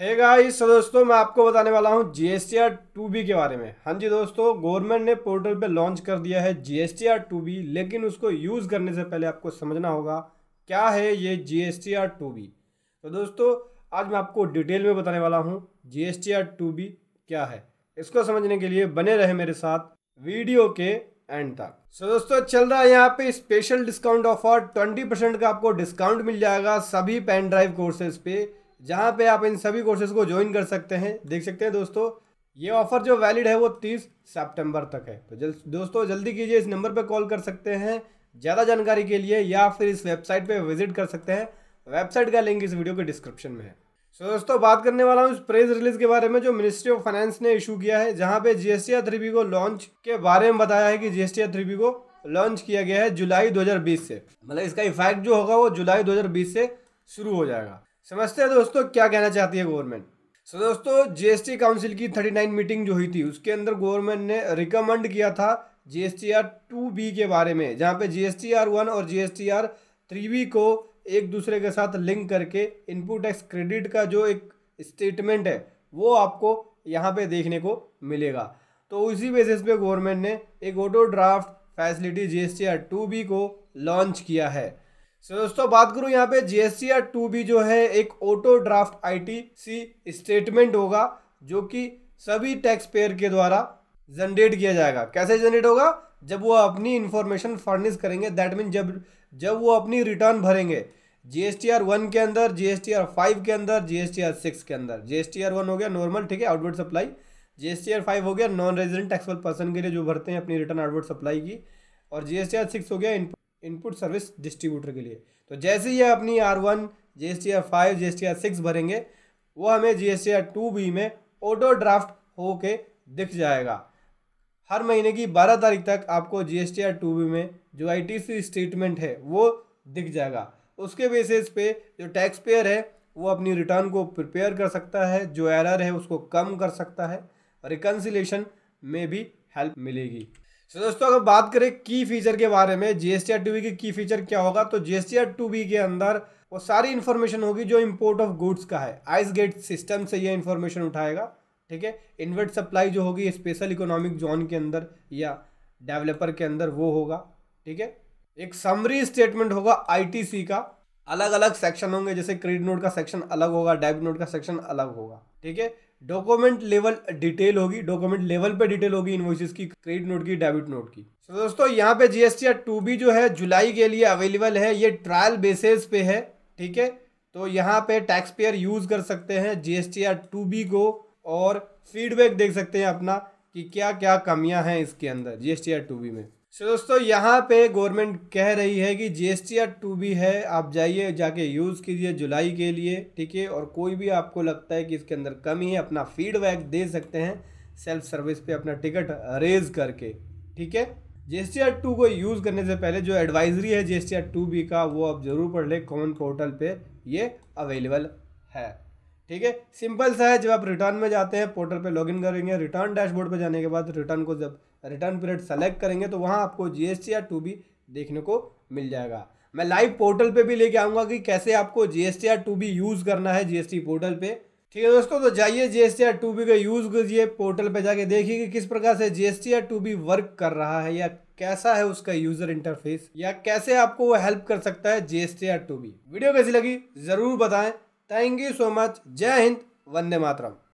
है guys so दोस्तों मैं आपको बताने वाला हूँ G S T R two B के बारे में हाँ जी दोस्तों गवर्नमेंट ने पोर्टल पे लॉन्च कर दिया है G S T R two B लेकिन उसको यूज़ करने से पहले आपको समझना होगा क्या है ये G S T R two B तो दोस्तों आज मैं आपको डिटेल में बताने वाला हूँ G S R two B क्या है इसको समझने के लिए बने रहे मेरे साथ वीडियो के एंड तक सो दोस्तों चल रहा है यहाँ पे special discount offer twenty percent का आपको डिस्काउंट मिल जाएगा सभी पेन ड्राइव कोर्सेज पे जहाँ पे आप इन सभी कोर्सेज को ज्वाइन कर सकते हैं देख सकते हैं दोस्तों ये ऑफ़र जो वैलिड है वो तीस सितंबर तक है तो जल दोस्तों जल्दी कीजिए इस नंबर पे कॉल कर सकते हैं ज़्यादा जानकारी के लिए या फिर इस वेबसाइट पे विजिट कर सकते हैं वेबसाइट का लिंक इस वीडियो के डिस्क्रिप्शन में है सो so, दोस्तों बात करने वाला हूँ इस प्रेस रिलीज के बारे में जो मिनिस्ट्री ऑफ फाइनेंस ने इशू किया है जहाँ पे जीएसटी थ्री को लॉन्च के बारे में बताया है कि जीएसटी थ्री को लॉन्च किया गया है जुलाई 2020 से मतलब इसका इफेक्ट जो होगा वो जुलाई 2020 से शुरू हो जाएगा समझते हैं दोस्तों क्या कहना चाहती है गवर्नमेंट सो so, दोस्तों जीएसटी काउंसिल की 39 मीटिंग जो हुई थी उसके अंदर गवर्नमेंट ने रिकमेंड किया था जीएसटीआर आर टू बी के बारे में जहाँ पे जीएसटीआर आर वन और जीएसटीआर आर थ्री बी को एक दूसरे के साथ लिंक करके इनपुट टैक्स क्रेडिट का जो एक स्टेटमेंट है वो आपको यहाँ पे देखने को मिलेगा तो उसी बेसिस पे गवर्नमेंट ने एक auto draft facility G S T R two B को लॉन्च किया है सो दोस्तों बात करूँ यहाँ पे आर टू भी जो है एक ऑटो ड्राफ्ट आईटीसी स्टेटमेंट होगा जो कि सभी टैक्स पेयर के द्वारा जनरेट किया जाएगा कैसे जनरेट होगा जब वो अपनी इन्फॉर्मेशन फर्निश करेंगे दैट मीन जब जब वो अपनी रिटर्न भरेंगे G S T R one के अंदर G S T R five के अंदर G S T R six के अंदर G S T R one हो गया नॉर्मल ठीक है outward supply G S T R five हो गया नॉन रेजिडेंट टैक्सबल पर्सन के लिए जो भरते हैं अपनी रिटर्न आउटवर्ड सप्लाई की और G S T R six हो गया इनपुट इनपुट सर्विस डिस्ट्रीब्यूटर के लिए तो जैसे ही अपनी R one G S T R five G S T R six भरेंगे वो हमें G S T R two B में ऑटो ड्राफ्ट होके दिख जाएगा हर महीने की बारह तारीख तक आपको G S T R two B में जो आई टी सी स्टेटमेंट है वो दिख जाएगा उसके बेसिस पे जो टैक्स पेयर है वो अपनी रिटर्न को प्रिपेयर कर सकता है जो एरर है उसको कम कर सकता है रिकन्सिलेशन में भी हेल्प मिलेगी तो दोस्तों अगर बात करें की फीचर के बारे में जी टू बी की फीचर क्या होगा तो टू बी के अंदर वो सारी इन्फॉर्मेशन होगी जो इम्पोर्ट ऑफ गुड्स का है आइस गेट सिस्टम से ये इन्फॉर्मेशन उठाएगा ठीक है इन्वर्ट सप्लाई जो होगी स्पेशल इकोनॉमिक जोन के अंदर या डेवलपर के अंदर वो होगा ठीक है एक समरी स्टेटमेंट होगा आईटीसी का अलग अलग सेक्शन होंगे जैसे क्रेडिट नोट का सेक्शन अलग होगा डेबिट नोट का सेक्शन अलग होगा ठीक है डॉक्यूमेंट लेवल डिटेल होगी डॉक्यूमेंट लेवल पे डिटेल होगी इन्वॉइसेस की क्रेडिट नोट की डेबिट नोट की तो so, दोस्तों यहाँ पे जीएसटी टू बी जो है जुलाई के लिए अवेलेबल है ये ट्रायल बेसिस पे है ठीक है तो यहाँ पे टैक्स पेयर यूज़ कर सकते हैं जीएसटी टू बी को और फीडबैक देख सकते हैं अपना कि क्या क्या कमियां हैं इसके अंदर जीएसटी टू बी में सो दोस्तों यहाँ पे गवर्नमेंट कह रही है कि G S T R two भी है आप जाइए जाके यूज़ कीजिए जुलाई के लिए ठीक है और कोई भी आपको लगता है कि इसके अंदर कमी है अपना फीडबैक दे सकते हैं सेल्फ सर्विस पे अपना टिकट रेज करके ठीक है G S T R two को यूज़ करने से पहले जो एडवाइजरी है G S T R two B का वो आप ज़रूर पढ़ लें कॉमन पोर्टल पर ये अवेलेबल है ठीक है सिंपल सा है जब आप रिटर्न में जाते हैं पोर्टल पे लॉगिन करेंगे रिटर्न डैशबोर्ड पे जाने के बाद रिटर्न को जब रिटर्न पीरियड सेलेक्ट करेंगे तो वहाँ आपको जीएसटी आर टू बी देखने को मिल जाएगा मैं लाइव पोर्टल पे भी लेके आऊँगा कि कैसे आपको GST R two B use करना है जीएसटी पोर्टल पे ठीक है दोस्तों तो जाइए जीएसटी आर टू बी का यूज़ कीजिए पोर्टल पे जाके देखिए कि किस प्रकार से GST R two B work कर रहा है या कैसा है उसका यूज़र इंटरफेस या कैसे आपको वो हेल्प कर सकता है GST R two B video कैसी लगी ज़रूर बताएं थैंक यू सो मच जय हिंद वंदे मातरम